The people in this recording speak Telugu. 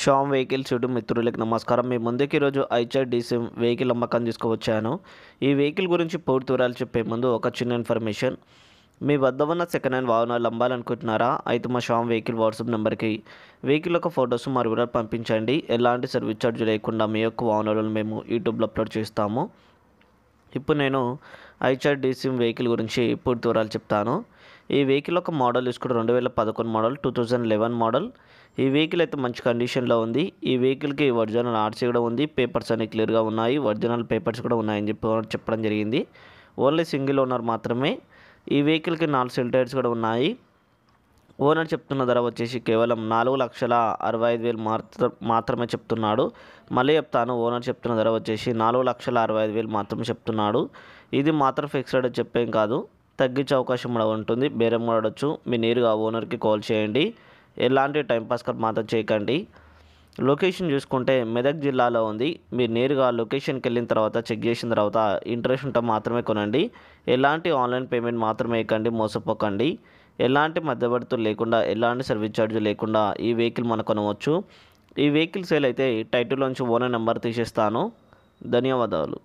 షామ్ వెహికల్ షూటు మిత్రులకి నమస్కారం మీ ముందుకి ఈరోజు ఐచర్ వెహికల్ అమ్మకం తీసుకువచ్చాను ఈ వెహికల్ గురించి పూర్తి వివరాలు చెప్పే ముందు ఒక చిన్న ఇన్ఫర్మేషన్ మీ వద్ద ఉన్న సెకండ్ హ్యాండ్ వాహనాలు అమ్మాలనుకుంటున్నారా అయితే మా షామ్ వెహికల్ వాట్సాప్ నెంబర్కి వెహికల్ యొక్క ఫొటోస్ మరి కూడా పంపించండి ఎలాంటి సర్వీస్ ఛార్జ్ లేకుండా మీ యొక్క వాహనాలను మేము యూట్యూబ్లో అప్లోడ్ చేస్తాము ఇప్పుడు నేను ఐచర్ వెహికల్ గురించి పూర్తి వివరాలు చెప్తాను ఈ వెహికల్ ఒక మోడల్ తీసుకుంటే రెండు వేల పదకొండు model two thousand eleven model ఈ వెహికల్ అయితే మంచి కండిషన్లో ఉంది ఈ వెహికల్కి ఒరిజినల్ ఆర్సీ కూడా ఉంది పేపర్స్ అన్ని క్లియర్గా ఉన్నాయి ఒరిజినల్ పేపర్స్ కూడా ఉన్నాయని చెప్పి చెప్పడం జరిగింది ఓన్లీ సింగిల్ ఓనర్ మాత్రమే ఈ వెహికల్కి నాలుగు సెల్ టైర్స్ కూడా ఉన్నాయి ఓనర్ చెప్తున్న ధర వచ్చేసి కేవలం నాలుగు లక్షల అరవై ఐదు వేలు మాత్ర మాత్రమే చెప్తున్నాడు మళ్ళీ చెప్తాను ఓనర్ చెప్తున్న ధర వచ్చేసి నాలుగు లక్షల అరవై ఐదు వేలు మాత్రమే చెప్తున్నాడు ఇది మాత్రం ఫిక్స్డ్ చెప్పేం కాదు తగ్గించే అవకాశం కూడా ఉంటుంది బేరం ఆడొచ్చు మీ నేరుగా ఓనర్కి కాల్ చేయండి ఎలాంటి టైంపాస్ కట్ మాత్రం చేయకండి లొకేషన్ చూసుకుంటే మెదక్ జిల్లాలో ఉంది మీరు నేరుగా లొకేషన్కి వెళ్ళిన తర్వాత చెక్ చేసిన తర్వాత ఇంట్రెస్ట్ ఉంటే మాత్రమే కొనండి ఎలాంటి ఆన్లైన్ పేమెంట్ మాత్రమే ఇవ్వకండి మోసపోకండి ఎలాంటి మధ్యవర్తులు లేకుండా ఎలాంటి సర్వీస్ ఛార్జ్ లేకుండా ఈ వెహికల్ మనం కొనవచ్చు ఈ వెహికల్ సేల్ అయితే టైటిల్లోంచి ఓనర్ నెంబర్ తీసేస్తాను ధన్యవాదాలు